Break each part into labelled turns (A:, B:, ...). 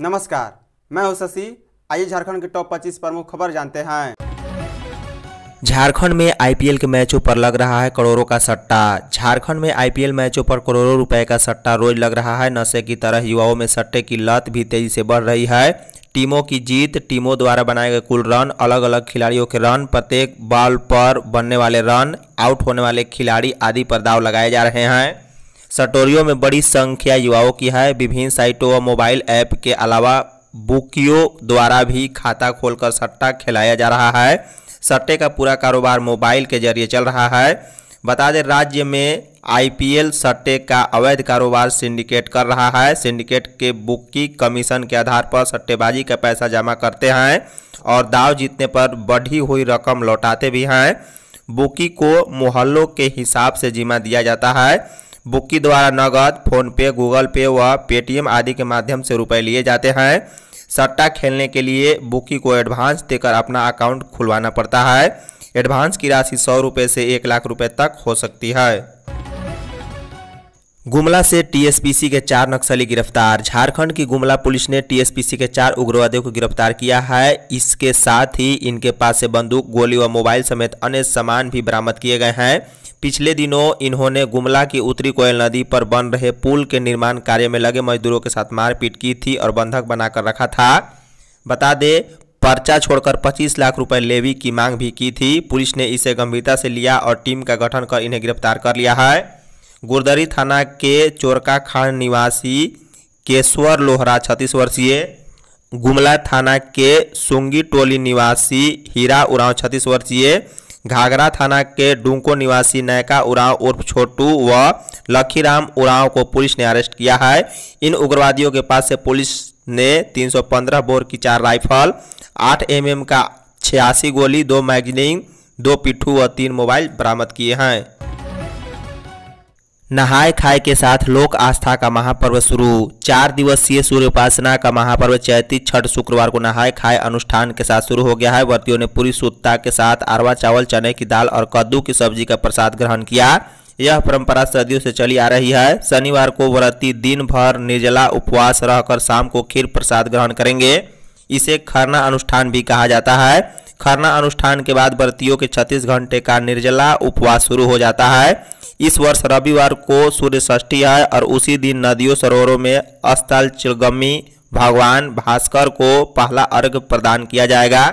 A: नमस्कार मैं हूं शशि आइए झारखंड के टॉप 25 प्रमुख खबर जानते हैं झारखंड में आईपीएल के मैचों पर लग रहा है करोड़ों का सट्टा झारखंड में आईपीएल मैचों पर करोड़ों रुपए का सट्टा रोज लग रहा है नशे की तरह युवाओं में सट्टे की लत भी तेजी से बढ़ रही है टीमों की जीत टीमों द्वारा बनाए गए कुल रन अलग अलग खिलाड़ियों के रन प्रत्येक बॉल पर बनने वाले रन आउट होने वाले खिलाड़ी आदि पर दाव लगाए जा रहे हैं सटोरियों में बड़ी संख्या युवाओं की है विभिन्न साइटों व मोबाइल ऐप के अलावा बुकियों द्वारा भी खाता खोलकर सट्टा खिलाया जा रहा है सट्टे का पूरा कारोबार मोबाइल के जरिए चल रहा है बता दें राज्य में आईपीएल सट्टे का अवैध कारोबार सिंडिकेट कर रहा है सिंडिकेट के बुक की कमीशन के आधार पर सट्टेबाजी का पैसा जमा करते हैं और दाव जीतने पर बढ़ी हुई रकम लौटाते भी हैं बुकी को मोहल्लों के हिसाब से जिम्मा दिया जाता है बुकी द्वारा नगद फ़ोनपे गूगल पे व पेटीएम आदि के माध्यम से रुपए लिए जाते हैं सट्टा खेलने के लिए बुकी को एडवांस देकर अपना अकाउंट खुलवाना पड़ता है एडवांस की राशि सौ रुपये से एक लाख रुपये तक हो सकती है गुमला से टीएसपीसी के चार नक्सली गिरफ्तार झारखंड की गुमला पुलिस ने टीएसपीसी के चार उग्रवादियों को गिरफ्तार किया है इसके साथ ही इनके पास से बंदूक गोली व मोबाइल समेत अन्य सामान भी बरामद किए गए हैं पिछले दिनों इन्होंने गुमला की उत्तरी कोयल नदी पर बन रहे पुल के निर्माण कार्य में लगे मजदूरों के साथ मारपीट की थी और बंधक बनाकर रखा था बता दें पर्चा छोड़कर 25 लाख रुपए लेवी की मांग भी की थी पुलिस ने इसे गंभीरता से लिया और टीम का गठन कर इन्हें गिरफ्तार कर लिया है गुरदरी थाना के चोरका खान निवासी केशवर लोहरा छत्तीस वर्षीय गुमला थाना के सुंगी टोली निवासी हीरा उराव छत्तीस वर्षीय घाघरा थाना के डुंको निवासी नयका उराव उर्फ छोटू व लखीराम उराव को पुलिस ने अरेस्ट किया है इन उग्रवादियों के पास से पुलिस ने 315 बोर की चार राइफल 8 एमएम का छियासी गोली दो मैगजीन दो पिट्ठू व तीन मोबाइल बरामद किए हैं नहाय खाय के साथ लोक आस्था का महापर्व शुरू चार दिवसीय सूर्य उपासना का महापर्व चैती छठ शुक्रवार को नहाय खाय अनुष्ठान के साथ शुरू हो गया है व्रतियों ने पूरी सुत्ता के साथ अरवा चावल चने की दाल और कद्दू की सब्जी का प्रसाद ग्रहण किया यह परंपरा सदियों से चली आ रही है शनिवार को व्रती दिन भर निर्जला उपवास रहकर शाम को खीर प्रसाद ग्रहण करेंगे इसे खरना अनुष्ठान भी कहा जाता है खरना अनुष्ठान के बाद व्रतियों के छत्तीस घंटे का निर्जला उपवास शुरू हो जाता है इस वर्ष रविवार को सूर्य षष्ठी है और उसी दिन नदियों सरोवरों में अस्थल चिलगमी भगवान भास्कर को पहला अर्घ प्रदान किया जाएगा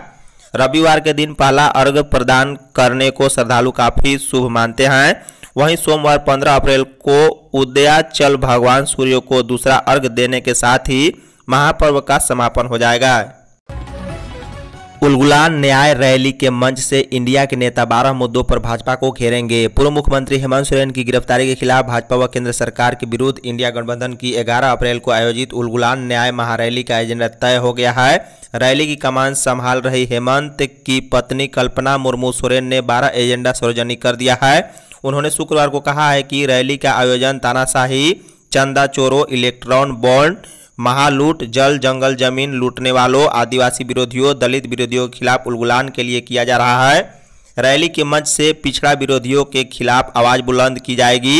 A: रविवार के दिन पहला अर्घ प्रदान करने को श्रद्धालु काफ़ी शुभ मानते हैं वहीं सोमवार 15 अप्रैल को उदयाचल भगवान सूर्य को दूसरा अर्घ देने के साथ ही महापर्व का समापन हो जाएगा उलगुलान न्याय रैली के मंच से इंडिया के नेता बारह मुद्दों पर भाजपा को घेरेंगे पूर्व मुख्यमंत्री हेमंत सोरेन की गिरफ्तारी के खिलाफ भाजपा व केंद्र सरकार के विरुद्ध इंडिया गठबंधन की 11 अप्रैल को आयोजित उलगुलान न्याय महारैली का एजेंडा तय हो गया है रैली की कमान संभाल रही हेमंत की पत्नी कल्पना मुर्मू सोरेन ने बारह एजेंडा सार्वजनिक कर दिया है उन्होंने शुक्रवार को कहा है कि रैली का आयोजन तानाशाही चंदा चोरो इलेक्ट्रॉन बॉन्ड महालूट जल जंगल जमीन लूटने वालों आदिवासी विरोधियों दलित विरोधियों के खिलाफ उलगुलान के लिए किया जा रहा है रैली के मंच से पिछड़ा विरोधियों के खिलाफ आवाज़ बुलंद की जाएगी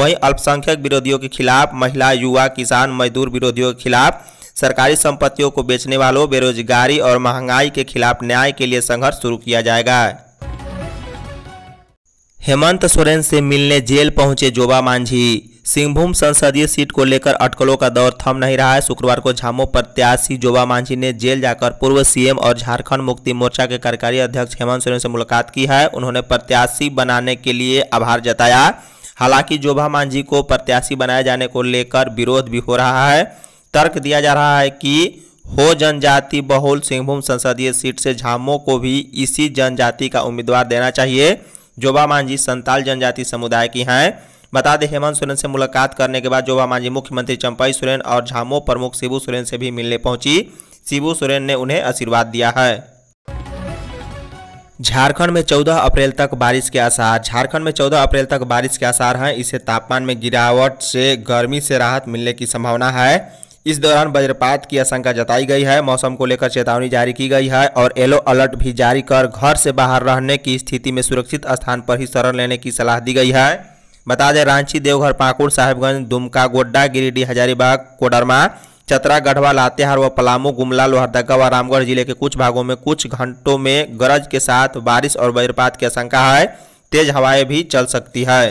A: वहीं अल्पसंख्यक विरोधियों के खिलाफ महिला युवा किसान मजदूर विरोधियों के खिलाफ सरकारी संपत्तियों को बेचने वालों बेरोजगारी और महंगाई के खिलाफ न्याय के लिए संघर्ष शुरू किया जाएगा हेमंत सोरेन से मिलने जेल पहुंचे जोबा मांझी सिंहभूम संसदीय सीट को लेकर अटकलों का दौर थम नहीं रहा है शुक्रवार को झामो प्रत्याशी जोबा मांझी ने जेल जाकर पूर्व सीएम और झारखंड मुक्ति मोर्चा के कार्यकारी अध्यक्ष हेमंत सोरेन से मुलाकात की है उन्होंने प्रत्याशी बनाने के लिए आभार जताया हालांकि जोबा मांझी को प्रत्याशी बनाए जाने को लेकर विरोध भी हो रहा है तर्क दिया जा रहा है कि हो जनजाति बहुल सिंहभूम संसदीय सीट से झामो को भी इसी जनजाति का उम्मीदवार देना चाहिए जोबा मांझी संताल जनजाति समुदाय की हैं बता दें हेमंत सोरेन से मुलाकात करने के बाद जोबा मांझी मुख्यमंत्री चंपाई सोरेन और झामो प्रमुख शिबू सोरेन से भी मिलने पहुंची शिबू सोरेन ने उन्हें आशीर्वाद दिया है झारखंड में 14 अप्रैल तक बारिश के आसार झारखंड में 14 अप्रैल तक बारिश के आसार हैं इसे तापमान में गिरावट से गर्मी से राहत मिलने की संभावना है इस दौरान वज्रपात की आशंका जताई गई है मौसम को लेकर चेतावनी जारी की गई है और येलो अलर्ट भी जारी कर घर से बाहर रहने की स्थिति में सुरक्षित स्थान पर ही शरण लेने की सलाह दी गई है बता दें रांची देवघर पाकुड़ साहेबगंज दुमका गोड्डा गिरिडीह हजारीबाग कोडरमा चतरा गढ़वा लातेहार व पलामू गुमला लोहरदगा व रामगढ़ जिले के कुछ भागों में कुछ घंटों में गरज के साथ बारिश और वज्रपात की आशंका है तेज हवाएं भी चल सकती है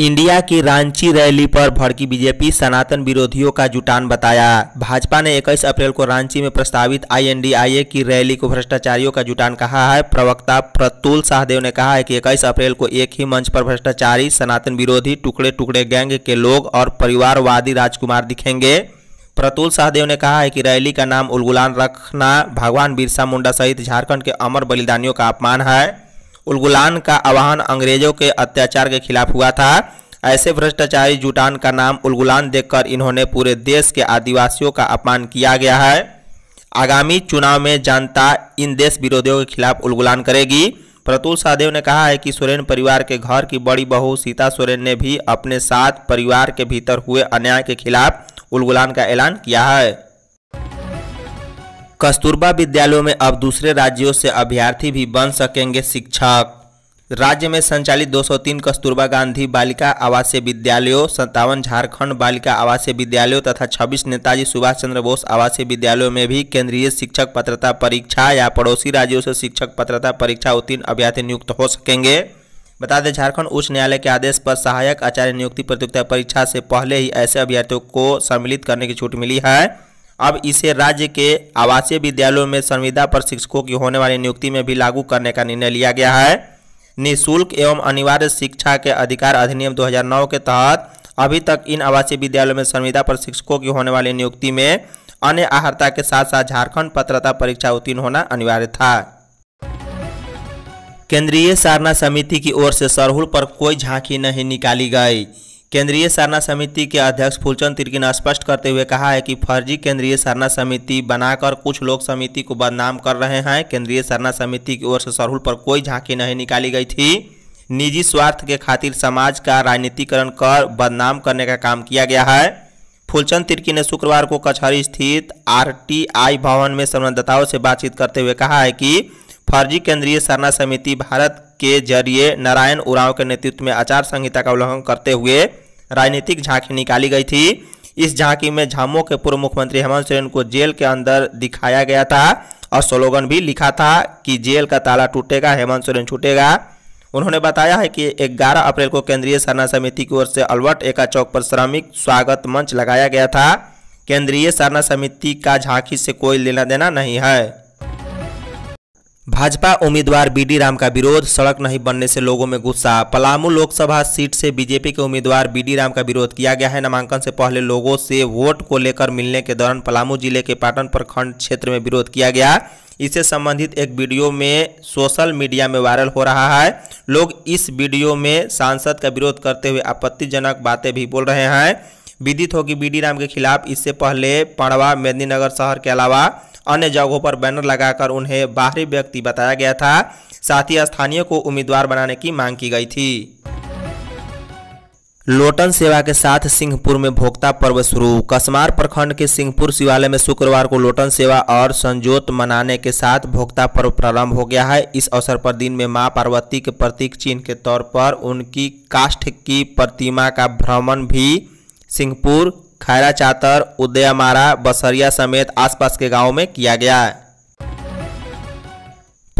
A: इंडिया की रांची रैली पर भड़की बीजेपी सनातन विरोधियों का जुटान बताया भाजपा ने 21 अप्रैल को रांची में प्रस्तावित आईएनडीआईए की रैली को भ्रष्टाचारियों का जुटान कहा है प्रवक्ता प्रतुल साहदेव ने कहा है कि 21 अप्रैल को एक ही मंच पर भ्रष्टाचारी सनातन विरोधी टुकड़े टुकड़े गैंग के लोग और परिवारवादी राजकुमार दिखेंगे प्रतुल सहदेव ने कहा है कि रैली का नाम उलगुलान रखना भगवान बिरसा मुंडा सहित झारखंड के अमर बलिदानियों का अपमान है उलगुलान का आह्वान अंग्रेजों के अत्याचार के खिलाफ हुआ था ऐसे भ्रष्टाचारी जुटान का नाम उलगुलान देखकर इन्होंने पूरे देश के आदिवासियों का अपमान किया गया है आगामी चुनाव में जनता इन देश विरोधियों के खिलाफ उलगुलान करेगी प्रतुल सादेव ने कहा है कि सोरेन परिवार के घर की बड़ी बहू सीता सोरेन ने भी अपने साथ परिवार के भीतर हुए अन्याय के खिलाफ उलगुलान का ऐलान किया है कस्तूरबा विद्यालयों में अब दूसरे राज्यों से अभ्यर्थी भी बन सकेंगे शिक्षक राज्य में संचालित 203 कस्तूरबा गांधी बालिका आवासीय विद्यालयों सत्तावन झारखंड बालिका आवासीय विद्यालयों तथा 26 नेताजी सुभाष चंद्र बोस आवासीय विद्यालयों में भी केंद्रीय शिक्षक पत्रता परीक्षा या पड़ोसी राज्यों से शिक्षक पत्रता परीक्षा उत्तीर्ण अभ्यर्थी नियुक्त हो सकेंगे बता दें झारखंड उच्च न्यायालय के आदेश पर सहायक आचार्य नियुक्ति प्रतियोगिता परीक्षा से पहले ही ऐसे अभ्यर्थियों को सम्मिलित करने की छूट मिली है अब इसे राज्य के आवासीय विद्यालयों में संविदा पर शिक्षकों की होने वाली नियुक्ति में भी लागू करने का निर्णय लिया गया है निःशुल्क एवं अनिवार्य शिक्षा के अधिकार अधिनियम 2009 के तहत अभी तक इन आवासीय विद्यालयों में संविदा पर शिक्षकों की होने वाली नियुक्ति में अन्य आहर्ता के साथ साथ झारखंड पत्रता परीक्षा उत्तीर्ण होना अनिवार्य था केंद्रीय सारना समिति की ओर से सरहुल पर कोई झांकी नहीं निकाली गई केंद्रीय सरना समिति के अध्यक्ष फूलचंद तिर्की ने स्पष्ट करते हुए कहा है कि फर्जी केंद्रीय सरना समिति बनाकर कुछ लोग समिति को बदनाम कर रहे हैं केंद्रीय सरना समिति की ओर से सरहुल पर कोई झांकी नहीं निकाली गई थी निजी स्वार्थ के खातिर समाज का राजनीतिकरण कर बदनाम करने का काम किया गया है फूलचंद तिर्की ने शुक्रवार को कचहरी स्थित आर भवन में संवाददाताओं से बातचीत करते हुए कहा है कि फर्जी केंद्रीय सरना समिति भारत के जरिए नारायण उरांव के नेतृत्व में आचार संहिता का उल्लंघन करते हुए राजनीतिक झांकी निकाली गई थी इस झांकी में झामो के पूर्व मुख्यमंत्री हेमंत सोरेन को जेल के अंदर दिखाया गया था और स्लोगन भी लिखा था कि जेल का ताला टूटेगा हेमंत सोरेन छूटेगा उन्होंने बताया है कि 11 अप्रैल को केंद्रीय सरना समिति की ओर से अलवर्ट एका चौक पर श्रमिक स्वागत मंच लगाया गया था केंद्रीय सरना समिति का झांकी से कोई लेना देना नहीं है भाजपा उम्मीदवार बी डी राम का विरोध सड़क नहीं बनने से लोगों में गुस्सा पलामू लोकसभा सीट से बीजेपी के उम्मीदवार बी डी राम का विरोध किया गया है नामांकन से पहले लोगों से वोट को लेकर मिलने के दौरान पलामू जिले के पाटन प्रखंड क्षेत्र में विरोध किया गया इससे संबंधित एक वीडियो में सोशल मीडिया में वायरल हो रहा है लोग इस वीडियो में सांसद का विरोध करते हुए आपत्तिजनक बातें भी बोल रहे हैं विदित हो कि बी डी राम के खिलाफ इससे पहले पड़वा मेदिनीनगर शहर के अलावा अन्य जगहों पर बैनर लगाकर उन्हें बाहरी व्यक्ति बताया गया था साथ ही स्थानीय को उम्मीदवार बनाने की मांग की गई थी लोटन सेवा के साथ सिंहपुर में भोक्ता पर्व शुरू कसमार प्रखंड के सिंहपुर शिवालय में शुक्रवार को लोटन सेवा और संजोत मनाने के साथ भोक्ता पर्व प्रारंभ हो गया है इस अवसर पर दिन में मां पार्वती के प्रतीक चिन्ह के तौर पर उनकी काष्ठ की प्रतिमा का भ्रमण भी सिंहपुर खैरा चातर उदयमारा बसरिया समेत आसपास के गांवों में किया गया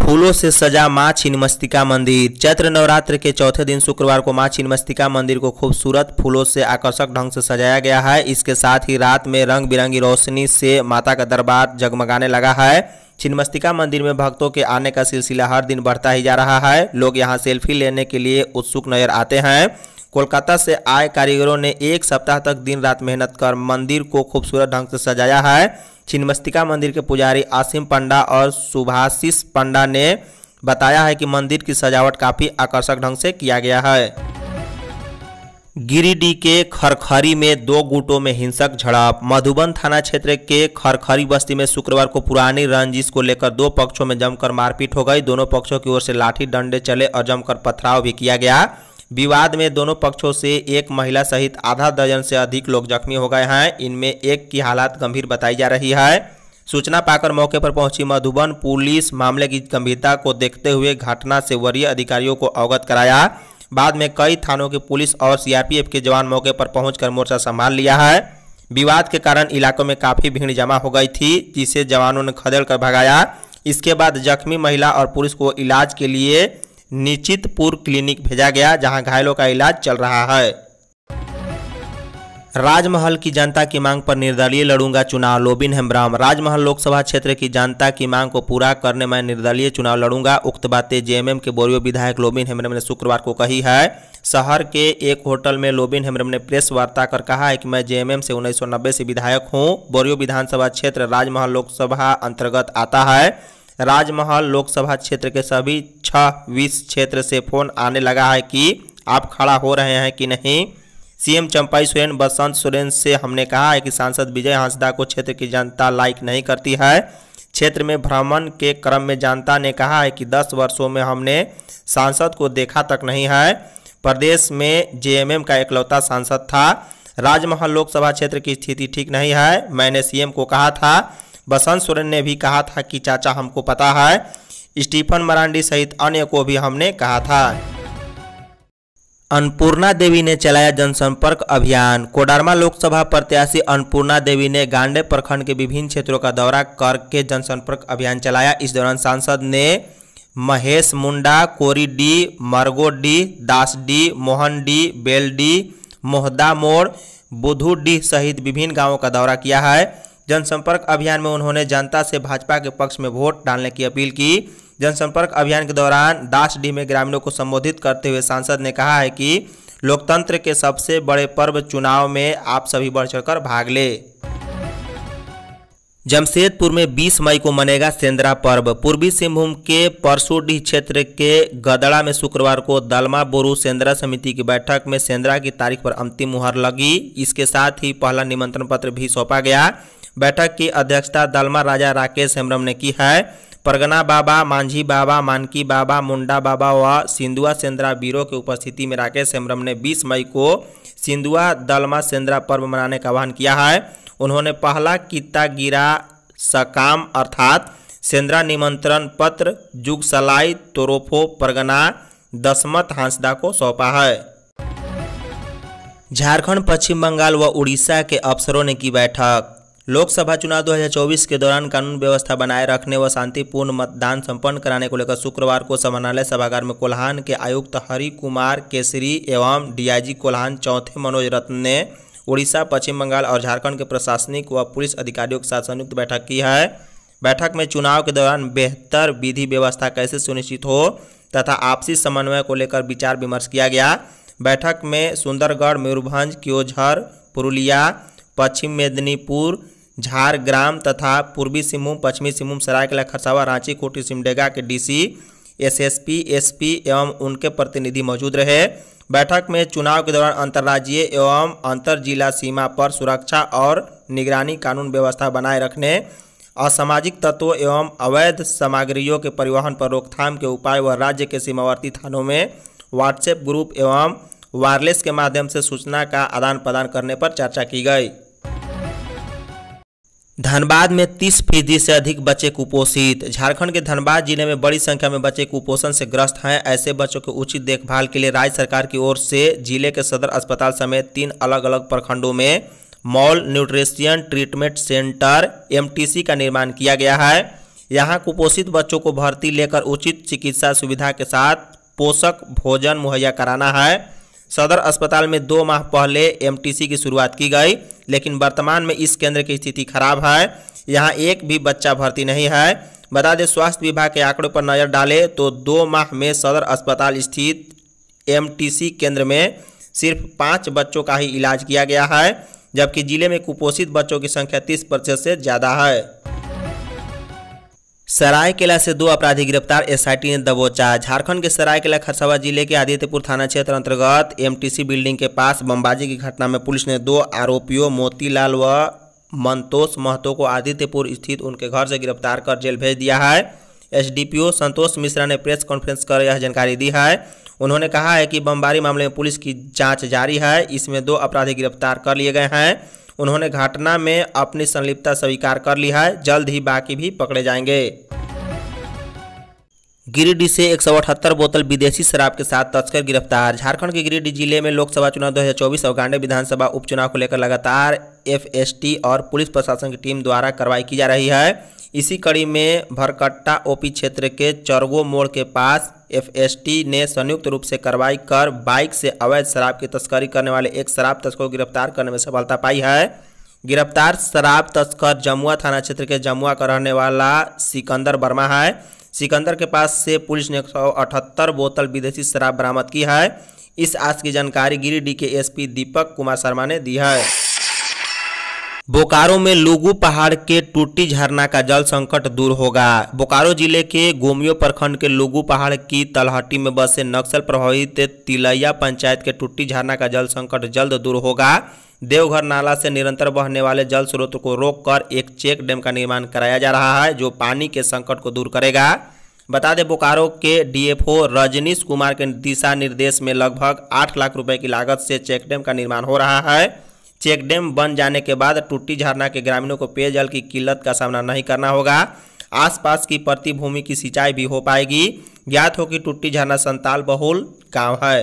A: फूलों से सजा माँ छिन्मस्तिका मंदिर चैत्र नवरात्र के चौथे दिन शुक्रवार को माँ छिन्मस्तिका मंदिर को खूबसूरत फूलों से आकर्षक ढंग से सजाया गया है इसके साथ ही रात में रंग बिरंगी रोशनी से माता का दरबार जगमगाने लगा है छिन्मस्तिका मंदिर में भक्तों के आने का सिलसिला हर दिन बढ़ता ही जा रहा है लोग यहाँ सेल्फी लेने के लिए उत्सुक नजर आते हैं कोलकाता से आए कारीगरों ने एक सप्ताह तक दिन रात मेहनत कर मंदिर को खूबसूरत ढंग से सजाया है छिन्मस्तिका मंदिर के पुजारी आसिम पंडा और सुभाषिस पंडा ने बताया है कि मंदिर की सजावट काफ़ी आकर्षक ढंग से किया गया है गिरिडीह के खरखरी में दो गुटों में हिंसक झड़प मधुबन थाना क्षेत्र के खरखरी बस्ती में शुक्रवार को पुरानी रंजिश को लेकर दो पक्षों में जमकर मारपीट हो गई दोनों पक्षों की ओर से लाठी डंडे चले और जमकर पथराव भी किया गया विवाद में दोनों पक्षों से एक महिला सहित आधा दर्जन से अधिक लोग जख्मी हो गए हैं इनमें एक की हालात गंभीर बताई जा रही है सूचना पाकर मौके पर पहुंची मधुबन पुलिस मामले की गंभीरता को देखते हुए घटना से वरीय अधिकारियों को अवगत कराया बाद में कई थानों की पुलिस और सीआरपीएफ के जवान मौके पर पहुंचकर मोर्चा संभाल लिया है विवाद के कारण इलाकों में काफ़ी भीड़ जमा हो गई थी जिसे जवानों ने खदेड़ कर भगाया इसके बाद जख्मी महिला और पुलिस को इलाज के लिए निचितपुर क्लिनिक भेजा गया जहां घायलों का इलाज चल रहा है राजमहल की जनता की मांग पर निर्दलीय लड़ूंगा चुनाव लोबिन हेम्ब्राम राजमहल लोकसभा क्षेत्र की जनता की मांग को पूरा करने में निर्दलीय चुनाव लड़ूंगा उक्त बातें जेएमएम के बोरियो विधायक लोबिन हेम्ब्रम ने शुक्रवार को कही है शहर के एक होटल में लोबिन हेम्ब्रम ने प्रेस वार्ता कर कहा है कि मैं जेएमएम से उन्नीस से विधायक हूँ बोरियो विधानसभा क्षेत्र राजमहल लोकसभा अंतर्गत आता है राजमहल लोकसभा क्षेत्र के सभी छह बीस क्षेत्र से फोन आने लगा है कि आप खड़ा हो रहे हैं कि नहीं सीएम चंपाई सोरेन बसंत सोरेन से हमने कहा है कि सांसद विजय हांसदा को क्षेत्र की जनता लाइक नहीं करती है क्षेत्र में भ्रमण के क्रम में जनता ने कहा है कि 10 वर्षों में हमने सांसद को देखा तक नहीं है प्रदेश में जेएमएम का इकलौता सांसद था राजमहल लोकसभा क्षेत्र की स्थिति ठीक नहीं है मैंने सीएम को कहा था बसंत सोरेन ने भी कहा था कि चाचा हमको पता है स्टीफन मरांडी सहित अन्य को भी हमने कहा था अन्नपूर्णा देवी ने चलाया जनसंपर्क अभियान कोडरमा लोकसभा प्रत्याशी अन्नपूर्णा देवी ने गांडे प्रखंड के विभिन्न क्षेत्रों का दौरा करके जनसंपर्क अभियान चलाया इस दौरान सांसद ने महेश मुंडा कोरी डी मरगो डी दास डी मोहन डी बेल डी मोहदा मोड़ बुधू डी सहित विभिन्न गांवों का दौरा किया है जनसंपर्क अभियान में उन्होंने जनता से भाजपा के पक्ष में वोट डालने की अपील की जनसंपर्क अभियान के दौरान दासडीह में ग्रामीणों को संबोधित करते हुए सांसद ने कहा है कि लोकतंत्र के सबसे बड़े पर्व चुनाव में आप सभी बढ़ चढ़कर भाग ले जमशेदपुर में 20 मई को मनेगा सेंद्रा पर्व पूर्वी सिंहभूम के परसुडी क्षेत्र के गदड़ा में शुक्रवार को दलमा बोरू सेंद्रा समिति की बैठक में सेंद्रा की तारीख पर अंतिम मुहर लगी इसके साथ ही पहला निमंत्रण पत्र भी सौंपा गया बैठक की अध्यक्षता दलमा राजा राकेश हेम्ब्रम ने की है परगना बाबा मांझी बाबा मानकी बाबा मुंडा बाबा व सिंधुआ सेंद्रा बीरो की उपस्थिति में राकेश हेम्ब्रम ने 20 मई को सिंधुआ दलमा सेंद्रा पर्व मनाने का आह्वान किया है उन्होंने पहला किता गिरा सकाम अर्थात सेंद्रा निमंत्रण पत्र जुगसलाई तोरोफो परगना दसमत हांसदा को सौंपा है झारखंड पश्चिम बंगाल व उड़ीसा के अफसरों ने की बैठक लोकसभा चुनाव 2024 के दौरान कानून व्यवस्था बनाए रखने व शांतिपूर्ण मतदान संपन्न कराने को लेकर शुक्रवार को समानालय सभागार में कोल्हान के आयुक्त हरि कुमार केसरी एवं डीआईजी कोल्हान चौथे मनोज रत्न ने उड़ीसा पश्चिम बंगाल और झारखंड के प्रशासनिक व पुलिस अधिकारियों के साथ संयुक्त बैठक की है बैठक में चुनाव के दौरान बेहतर विधि व्यवस्था कैसे सुनिश्चित हो तथा आपसी समन्वय को लेकर विचार विमर्श किया गया बैठक में सुंदरगढ़ मयूरभंज क्योझर पुरुलिया पश्चिम मेदिनीपुर झारग्राम तथा पूर्वी सिंहभूम पश्चिमी सिंहभूम सरायकला खरसावा रांची खूटी सिमडेगा के डीसी एसएसपी एसपी एवं उनके प्रतिनिधि मौजूद रहे बैठक में चुनाव के दौरान अंतर्राज्यीय एवं अंतर जिला सीमा पर सुरक्षा और निगरानी कानून व्यवस्था बनाए रखने असामाजिक तत्वों एवं अवैध सामग्रियों के परिवहन पर रोकथाम के उपाय व राज्य के सीमावर्ती थानों में व्हाट्सएप ग्रुप एवं वायरलेस के माध्यम से सूचना का आदान प्रदान करने पर चर्चा की गई धनबाद में 30 फीसदी से अधिक बच्चे कुपोषित झारखंड के धनबाद जिले में बड़ी संख्या में बच्चे कुपोषण से ग्रस्त हैं ऐसे बच्चों की उचित देखभाल के लिए राज्य सरकार की ओर से जिले के सदर अस्पताल समेत तीन अलग अलग प्रखंडों में malnutrition treatment centre MTC का निर्माण किया गया है यहाँ कुपोषित बच्चों को भर्ती लेकर उचित चिकित्सा सुविधा के साथ पोषक भोजन मुहैया कराना है सदर अस्पताल में दो माह पहले एमटीसी की शुरुआत की गई लेकिन वर्तमान में इस केंद्र की स्थिति खराब है यहाँ एक भी बच्चा भर्ती नहीं है बता दें स्वास्थ्य विभाग के आंकड़ों पर नज़र डालें तो दो माह में सदर अस्पताल स्थित एमटीसी केंद्र में सिर्फ पाँच बच्चों का ही इलाज किया गया है जबकि जिले में कुपोषित बच्चों की संख्या तीस प्रतिशत से ज़्यादा है सरायकेला से दो अपराधी गिरफ्तार एसआईटी ने दबोचा झारखंड के सरायकेला खरसावा जिले के आदित्यपुर थाना क्षेत्र अंतर्गत एमटीसी बिल्डिंग के पास बमबाजी की घटना में पुलिस ने दो आरोपियों मोतीलाल व मंतोष महतो को आदित्यपुर स्थित उनके घर से गिरफ्तार कर जेल भेज दिया है एसडीपीओ संतोष मिश्रा ने प्रेस कॉन्फ्रेंस कर यह जानकारी दी है उन्होंने कहा है कि बमबारी मामले में पुलिस की जाँच जारी है इसमें दो अपराधी गिरफ्तार कर लिए गए हैं उन्होंने घटना में अपनी संलिप्तता स्वीकार कर ली है जल्द ही बाकी भी पकड़े जाएंगे गिरिडीह से एक बोतल विदेशी शराब के साथ तस्कर गिरफ्तार झारखंड के गिरिडीह जिले में लोकसभा चुनाव 2024 और गांडे विधानसभा उपचुनाव को लेकर लगातार एफएसटी और पुलिस प्रशासन की टीम द्वारा कार्रवाई की जा रही है इसी कड़ी में भरकट्टा ओपी क्षेत्र के चरगो मोड़ के पास एफएसटी ने संयुक्त रूप से कार्रवाई कर बाइक से अवैध शराब की तस्करी करने वाले एक शराब तस्कर को गिरफ्तार करने में सफलता पाई है गिरफ्तार शराब तस्कर जमुआ थाना क्षेत्र के जमुआ का रहने वाला सिकंदर वर्मा है सिकंदर के पास से पुलिस ने एक बोतल विदेशी शराब बरामद की है इस आश की जानकारी गिरिडीह के एसपी दीपक कुमार शर्मा ने दी है बोकारो में लुगु पहाड़ के टूटी झरना का जल संकट दूर होगा बोकारो जिले के गोमियो प्रखंड के लुगु पहाड़ की तलहटी में बसे नक्सल प्रभावित तिलैया पंचायत के टूटी झरना का जल संकट जल्द दूर होगा देवघर नाला से निरंतर बहने वाले जल स्रोत को रोककर एक चेक डैम का निर्माण कराया जा रहा है जो पानी के संकट को दूर करेगा बता दें बोकारो के डीएफओ रजनीश कुमार के दिशा निर्देश में लगभग आठ लाख रुपए की लागत से चेक डैम का निर्माण हो रहा है चेकडैम बन जाने के बाद टूटी झरना के ग्रामीणों को पेयजल की किल्लत का सामना नहीं करना होगा आसपास की प्रतिभूमि की सिंचाई भी हो पाएगी ज्ञात हो कि टुट्टी झरना संताल बहुल गांव है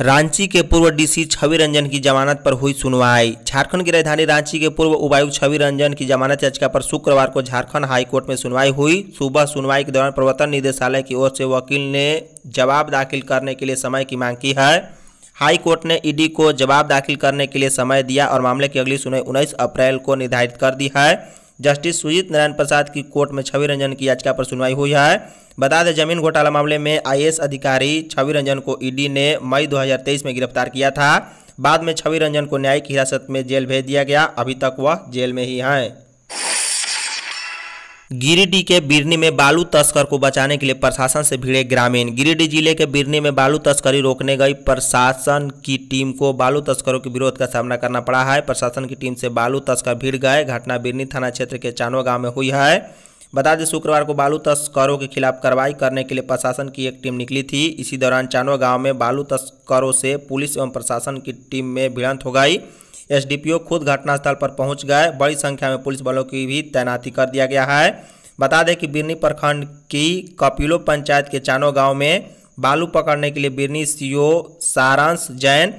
A: रांची के पूर्व डीसी छवि रंजन की जमानत पर हुई सुनवाई झारखंड की राजधानी रांची के पूर्व उपायुक्त छवि रंजन की जमानत याचिका पर शुक्रवार को झारखंड हाईकोर्ट में सुनवाई हुई सुबह सुनवाई के दौरान प्रवर्तन निदेशालय की ओर से वकील ने जवाब दाखिल करने के लिए समय की मांग की है हाई कोर्ट ने ईडी को जवाब दाखिल करने के लिए समय दिया और मामले की अगली सुनवाई उन्नीस अप्रैल को निर्धारित कर दी है जस्टिस सुजीत नारायण प्रसाद की कोर्ट में छवि रंजन की याचिका पर सुनवाई हुई है बता दें जमीन घोटाला मामले में आई अधिकारी छवि रंजन को ईडी ने मई 2023 में गिरफ्तार किया था बाद में छवि रंजन को न्यायिक हिरासत में जेल भेज दिया गया अभी तक वह जेल में ही हैं गिरिडीह के बिरनी में बालू तस्कर को बचाने के लिए प्रशासन से भिड़े ग्रामीण गिरिडीह जिले के बिरनी में बालू तस्करी रोकने गई प्रशासन की टीम को बालू तस्करों के विरोध का सामना करना पड़ा है प्रशासन की टीम से बालू तस्कर भिड़ गए घटना बिरनी थाना क्षेत्र के चानवा गांव में हुई है बता दें शुक्रवार को बालू तस्करों के खिलाफ कार्रवाई करने के लिए प्रशासन की एक टीम निकली थी इसी दौरान चानवा गाँव में बालू तस्करों से पुलिस एवं प्रशासन की टीम में भिड़ंत हो गई एसडीपीओ खुद घटनास्थल पर पहुंच गए बड़ी संख्या में पुलिस बलों की भी तैनाती कर दिया गया है बता दें कि बिरनी प्रखंड की कपिलो पंचायत के चानो गांव में बालू पकड़ने के लिए बिरनी सीओ सारांश जैन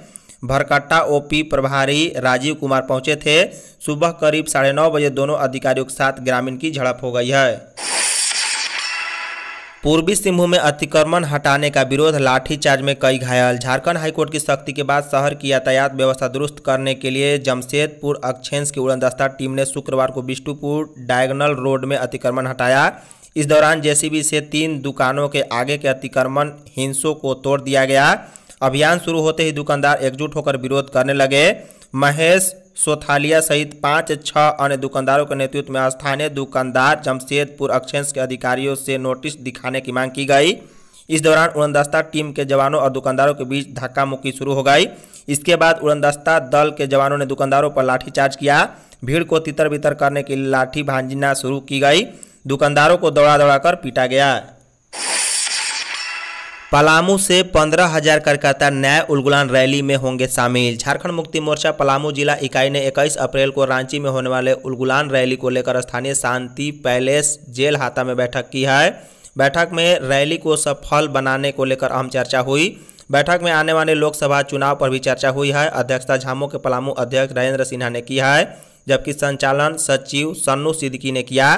A: भरकट्टा ओपी प्रभारी राजीव कुमार पहुंचे थे सुबह करीब साढ़े नौ बजे दोनों अधिकारियों के साथ ग्रामीण की झड़प हो गई है पूर्वी सिंहभूम में अतिक्रमण हटाने का विरोध लाठीचार्ज में कई घायल झारखंड हाईकोर्ट की सख्ती के बाद शहर की यातायात व्यवस्था दुरुस्त करने के लिए जमशेदपुर अक्षेंस की उड़नदस्ता टीम ने शुक्रवार को बिष्टुपुर डायगनल रोड में अतिक्रमण हटाया इस दौरान जेसीबी से तीन दुकानों के आगे के अतिक्रमण हिंसों को तोड़ दिया गया अभियान शुरू होते ही दुकानदार एकजुट होकर विरोध करने लगे महेश सोथालिया सहित पाँच छह अन्य दुकानदारों के नेतृत्व में स्थानीय दुकानदार जमशेदपुर एक्सचेंज के अधिकारियों से नोटिस दिखाने की मांग की गई इस दौरान उड़नदस्ता टीम के जवानों और दुकानदारों के बीच धक्का मुक्की शुरू हो गई इसके बाद उड़नदस्ता दल के जवानों ने दुकानदारों पर लाठीचार्ज किया भीड़ को तितर बितर करने के लिए लाठी भांजना शुरू की गई दुकानदारों को दौड़ा दौड़ा कर पीटा गया पलामू से पंद्रह हजार कार्यकर्ता न्याय उलगुलान रैली में होंगे शामिल झारखंड मुक्ति मोर्चा पलामू जिला इकाई ने 21 अप्रैल को रांची में होने वाले उलगुलान रैली को लेकर स्थानीय शांति पैलेस जेल हाथा में बैठक की है बैठक में रैली को सफल बनाने को लेकर अहम चर्चा हुई बैठक में आने वाले लोकसभा चुनाव पर भी चर्चा हुई है अध्यक्षता झामो के पलामू अध्यक्ष राजेंद्र सिन्हा ने की है जबकि संचालन सचिव सन्नू सिद्दकी ने किया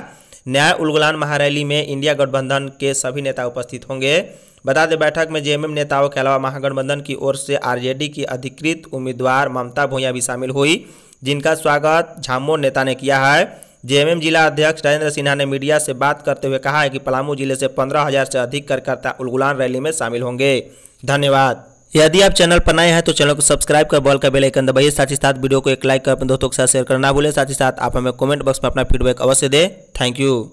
A: न्याय उलगुलान महारैली में इंडिया गठबंधन के सभी नेता उपस्थित होंगे बता दें बैठक में जेएमएम नेताओं के अलावा महागठबंधन की ओर से आरजेडी की अधिकृत उम्मीदवार ममता भूया भी शामिल हुई जिनका स्वागत झामो नेता ने किया है जेएमएम जिला अध्यक्ष राजेंद्र सिन्हा ने मीडिया से बात करते हुए कहा है कि पलामू जिले से पंद्रह हजार से अधिक कार्यकर्ता उलगुलान रैली में शामिल होंगे धन्यवाद यदि आप चैनल पर नए हैं तो चैनल को सब्सक्राइब कर बॉल का बेल आइकन दबाइए साथ ही साथ वीडियो को एक लाइक कर अपने दोस्तों के साथ शेयर करना भूलें साथ ही साथ आप हमें कमेंट बॉक्स में अपना फीडबैक अवश्य दें थैंक यू